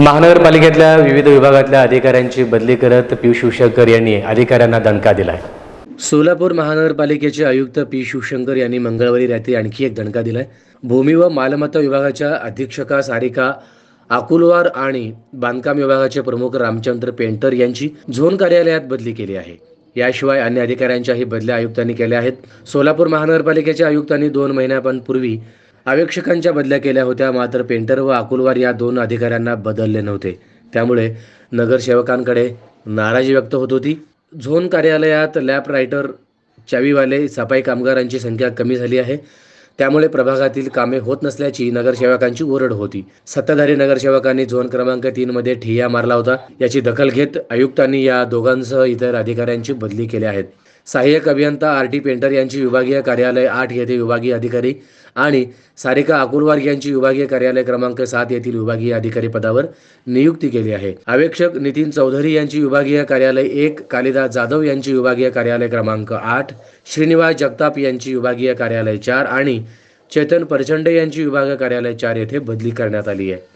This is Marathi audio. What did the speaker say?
महानगरपालिकेतल्या विविध विभागातल्या अधिकाऱ्यांची बदली करत पी शिवशंकर यांनी अधिकाऱ्यांना दणका दिलाय सोलापूर महानगरपालिकेचे आयुक्त पी शिवशंकर यांनी मंगळवारी रात्री आणखी एक दणका दिलाय भूमी व मालमत्ता विभागाच्या अधीक्षका सारिका आकुलवार आणि बांधकाम विभागाचे प्रमुख रामचंद्र पेंटर यांची झोन कार्यालयात बदली केली आहे याशिवाय अन्य अधिकाऱ्यांच्याही बदल्या आयुक्तांनी केल्या आहेत सोलापूर महानगरपालिकेच्या आयुक्तांनी दोन महिन्यापूर्वी आवेक्षकांच्या बदल्या केल्या होत्या मात्र पेंटर व अकुलवार या दोन अधिकाऱ्यांना बदलले नव्हते त्यामुळे नगरसेवकांकडे नाराजी व्यक्त होत होती झोन कार्यालयात लॅप रायटर चावीवाले सफाई कामगारांची संख्या कमी झाली आहे त्यामुळे प्रभागातील कामे होत नसल्याची नगरसेवकांची ओरड होती सत्ताधारी नगरसेवकांनी झोन क्रमांक तीन मध्ये ठिय्या मारला होता याची दखल घेत आयुक्तांनी या दोघांसह इतर अधिकाऱ्यांची बदली केली आहेत सहाय्यक अभियंता आर टी पेंटर यांची विभागीय कार्यालय आठ येथे विभागीय अधिकारी आणि सारिका अकुरवार यांची विभागीय कार्यालय क्रमांक सात येथील विभागीय अधिकारी पदावर नियुक्ती केली आहे अवेक्षक नितीन चौधरी यांची विभागीय कार्यालय एक कालिदास जाधव यांची विभागीय कार्यालय क्रमांक आठ श्रीनिवास जगताप यांची विभागीय कार्यालय चार आणि चेतन परचंडे यांची विभागीय कार्यालय चार येथे बदली करण्यात आली आहे